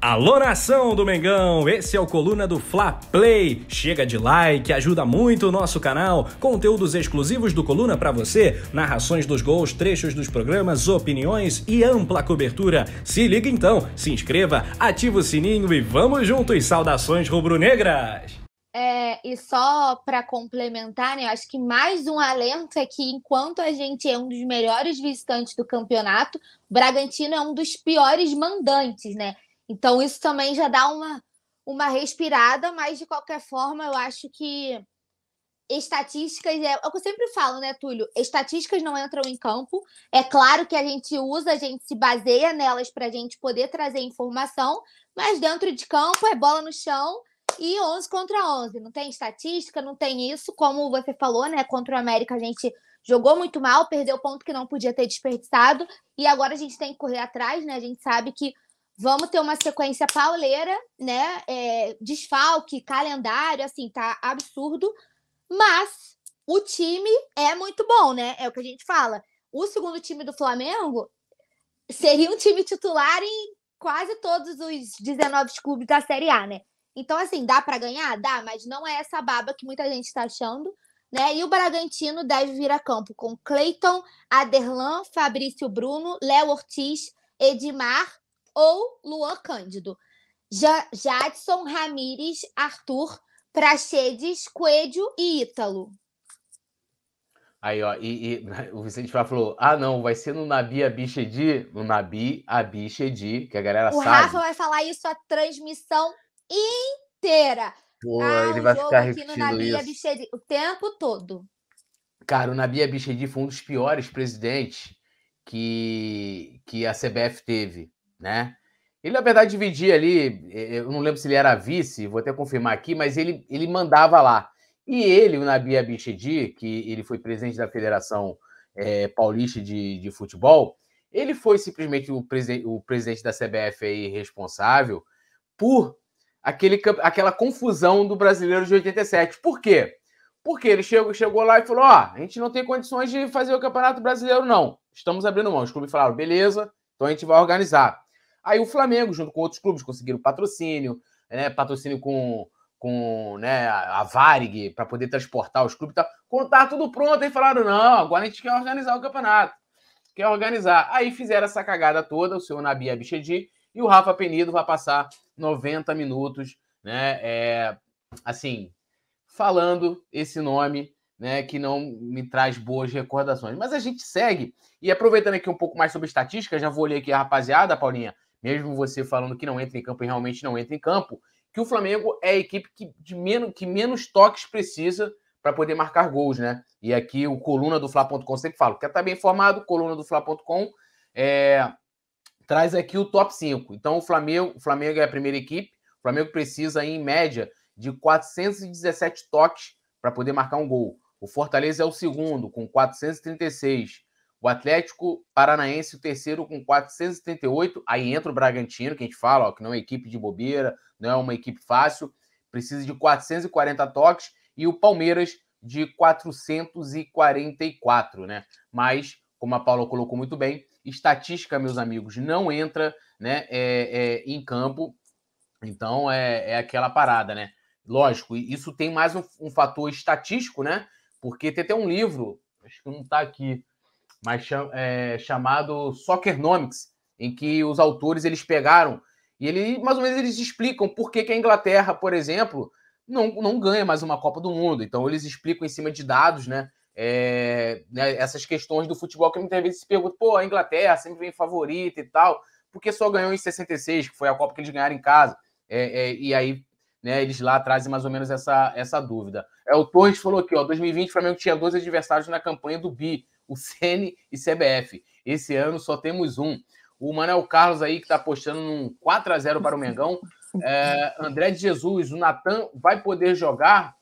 Alô nação do Mengão, esse é o Coluna do Fla Play. Chega de like, ajuda muito o nosso canal. Conteúdos exclusivos do Coluna para você, narrações dos gols, trechos dos programas, opiniões e ampla cobertura. Se liga então, se inscreva, ativa o sininho e vamos juntos. Saudações rubro-negras. É, e só para complementar, né, eu acho que mais um alento é que enquanto a gente é um dos melhores visitantes do campeonato, Bragantino é um dos piores mandantes, né? Então, isso também já dá uma, uma respirada, mas de qualquer forma, eu acho que estatísticas é, é o que eu sempre falo, né, Túlio? Estatísticas não entram em campo. É claro que a gente usa, a gente se baseia nelas para a gente poder trazer informação, mas dentro de campo é bola no chão e 11 contra 11. Não tem estatística, não tem isso. Como você falou, né? Contra o América a gente jogou muito mal, perdeu ponto que não podia ter desperdiçado e agora a gente tem que correr atrás, né? A gente sabe que Vamos ter uma sequência pauleira, né? É, desfalque, calendário, assim, tá absurdo. Mas o time é muito bom, né? É o que a gente fala. O segundo time do Flamengo seria um time titular em quase todos os 19 clubes da Série A, né? Então, assim, dá para ganhar? Dá, mas não é essa baba que muita gente está achando, né? E o Bragantino deve vir a campo com Cleiton, Aderlan, Fabrício Bruno, Léo Ortiz, Edmar, ou Luan Cândido. Ja Jadson, Ramírez, Arthur, Praxedes, Coelho e Ítalo. Aí, ó, e, e, o Vicente Fá falou: ah, não, vai ser no Nabi Abichedi, no Nabi Abichedi, que a galera o sabe. O Rafa vai falar isso a transmissão inteira. Pô, ah, ele vai ficar repetindo no Nabi isso. Abichedi, o tempo todo. Cara, o Nabi Abichedi foi um dos piores presidentes que, que a CBF teve né? Ele, na verdade, dividia ali, eh, eh, eu não lembro se ele era vice, vou até confirmar aqui, mas ele, ele mandava lá. E ele, o Nabi Abichedi, que ele foi presidente da Federação é, Paulista de, de Futebol, ele foi simplesmente o, presi o presidente da CBF aí responsável por aquele, aquela confusão do brasileiro de 87. Por quê? Porque ele chegou, chegou lá e falou: ó, oh, a gente não tem condições de fazer o Campeonato Brasileiro, não. Estamos abrindo mão. Os clubes falaram: beleza, então a gente vai organizar. Aí o Flamengo, junto com outros clubes, conseguiram patrocínio, né? Patrocínio com, com né, a Varig para poder transportar os clubes e tal. Quando tá tudo pronto, aí falaram: não, agora a gente quer organizar o campeonato. Quer organizar. Aí fizeram essa cagada toda, o senhor Nabi Abichedi, e o Rafa Penido vai passar 90 minutos, né? É, assim, falando esse nome. Né, que não me traz boas recordações. Mas a gente segue. E aproveitando aqui um pouco mais sobre estatística, já vou ler aqui a rapaziada, Paulinha mesmo você falando que não entra em campo e realmente não entra em campo, que o Flamengo é a equipe que, de menos, que menos toques precisa para poder marcar gols, né? E aqui o coluna do Fla.com sempre fala, que está bem informado, coluna do Fla.com é, traz aqui o top 5. Então o Flamengo, o Flamengo é a primeira equipe, o Flamengo precisa em média de 417 toques para poder marcar um gol. O Fortaleza é o segundo com 436. O Atlético Paranaense, o terceiro, com 438. Aí entra o Bragantino, que a gente fala, ó, que não é uma equipe de bobeira, não é uma equipe fácil. Precisa de 440 toques. E o Palmeiras de 444, né? Mas, como a Paula colocou muito bem, estatística, meus amigos, não entra né, é, é, em campo. Então, é, é aquela parada, né? Lógico, isso tem mais um, um fator estatístico, né? Porque tem até um livro, acho que não está aqui, mas cham, é, chamado Soccernomics, em que os autores eles pegaram e ele mais ou menos eles explicam por que, que a Inglaterra, por exemplo, não, não ganha mais uma Copa do Mundo. Então eles explicam em cima de dados, né? É, né essas questões do futebol que muitas vezes se pergunta, pô, a Inglaterra sempre vem favorita e tal, porque só ganhou em 66, que foi a Copa que eles ganharam em casa. É, é, e aí, né, eles lá trazem mais ou menos essa, essa dúvida. É, o Torres falou aqui, ó, 2020 o Flamengo tinha dois adversários na campanha do Bi o Sene e CBF. Esse ano só temos um. O Manuel Carlos aí que está apostando num 4 a 0 para o Mengão. É, André de Jesus, o Natan vai poder jogar?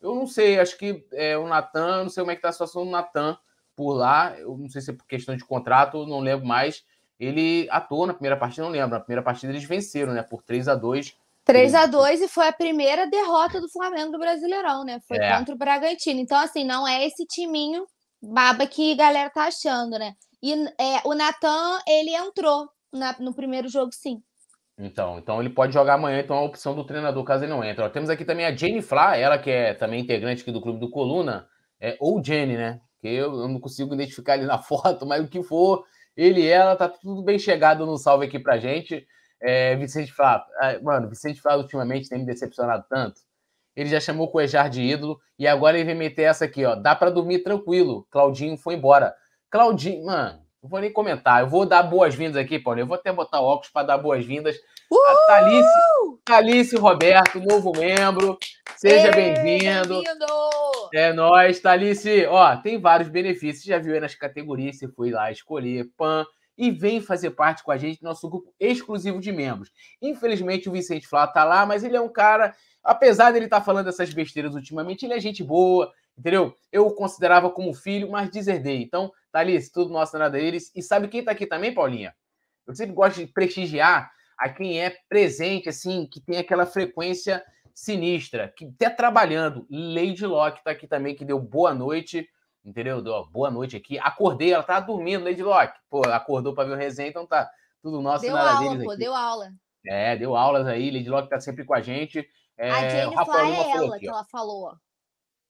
Eu não sei, acho que é, o Natan, não sei como é que está a situação do Natan por lá. Eu não sei se é por questão de contrato, não lembro mais. Ele atuou na primeira partida, não lembro. Na primeira partida eles venceram, né? Por 3 a 2 3 a 2 e foi a primeira derrota do Flamengo do Brasileirão, né? Foi é. contra o Bragantino. Então, assim, não é esse timinho baba que a galera tá achando, né? E é, o Natan, ele entrou na, no primeiro jogo, sim. Então, então ele pode jogar amanhã, então é a opção do treinador, caso ele não entre. Ó, temos aqui também a Jenny Flá, ela que é também integrante aqui do Clube do Coluna, é, ou Jenny, né? Que eu, eu não consigo identificar ele na foto, mas o que for, ele e ela, tá tudo bem chegado no salve aqui pra gente. É, Vicente Flá, ah, mano, Vicente Flá ultimamente tem me decepcionado tanto ele já chamou o Cuejar de ídolo e agora ele vem meter essa aqui, ó. Dá para dormir tranquilo. Claudinho foi embora. Claudinho, mano, não vou nem comentar. Eu vou dar boas-vindas aqui, Paulo. Eu vou até botar óculos para dar boas-vindas. A Talice, Talice Roberto, novo membro. Seja bem-vindo. Bem é nóis, Talice. Ó, tem vários benefícios. Já viu aí nas categorias, Você foi lá escolher. PAN, e vem fazer parte com a gente do nosso grupo exclusivo de membros. Infelizmente, o Vicente Flá tá lá, mas ele é um cara, apesar dele estar tá falando essas besteiras ultimamente, ele é gente boa, entendeu? Eu o considerava como filho, mas deserdei. Então, tá ali esse tudo nosso, nada deles. E sabe quem tá aqui também, Paulinha? Eu sempre gosto de prestigiar a quem é presente, assim, que tem aquela frequência sinistra, que até tá trabalhando. Lady Locke tá aqui também, que deu boa noite entendeu? Deu boa noite aqui. Acordei, ela tava dormindo, Lady Locke. Pô, acordou para ver o resenha, então tá tudo nosso deu aula, pô, aqui. deu aula. É, deu aulas aí, Lady Locke tá sempre com a gente. É, a Jane Fly é ela aqui, que ó. ela falou.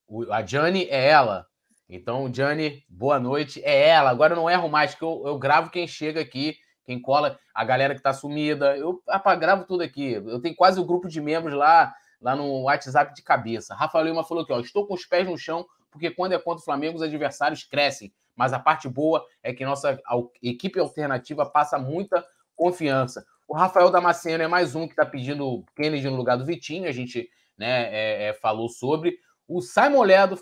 O, a Jane é ela. Então, Jane, boa noite. É ela. Agora eu não erro mais, que eu, eu gravo quem chega aqui, quem cola, a galera que tá sumida. Eu apa, gravo tudo aqui. Eu tenho quase o um grupo de membros lá, lá no WhatsApp de cabeça. Rafa Lima falou aqui, ó. Estou com os pés no chão porque quando é contra o Flamengo, os adversários crescem. Mas a parte boa é que nossa equipe alternativa passa muita confiança. O Rafael Damasceno é mais um que está pedindo Kennedy no lugar do Vitinho, a gente né, é, é, falou sobre. O Simon Ledo,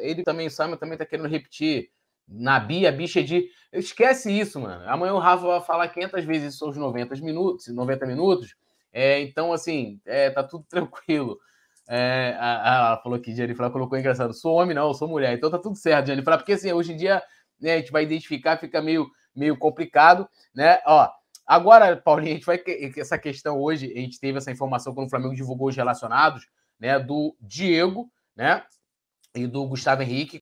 ele também, Simon também está querendo repetir. Nabi, a bicha de. Esquece isso, mano. Amanhã o Rafa vai falar 500 vezes sobre os 90 minutos. 90 minutos. É, então, assim, é, tá tudo tranquilo. É, a, a, falou que Jennifer ela colocou engraçado. Sou homem, não, sou mulher. Então tá tudo certo, Jennifer. Porque assim, hoje em dia né, a gente vai identificar, fica meio, meio complicado, né? Ó, agora, Paulinho, a gente vai. Essa questão hoje, a gente teve essa informação quando o Flamengo divulgou os relacionados, né? Do Diego, né? E do Gustavo Henrique,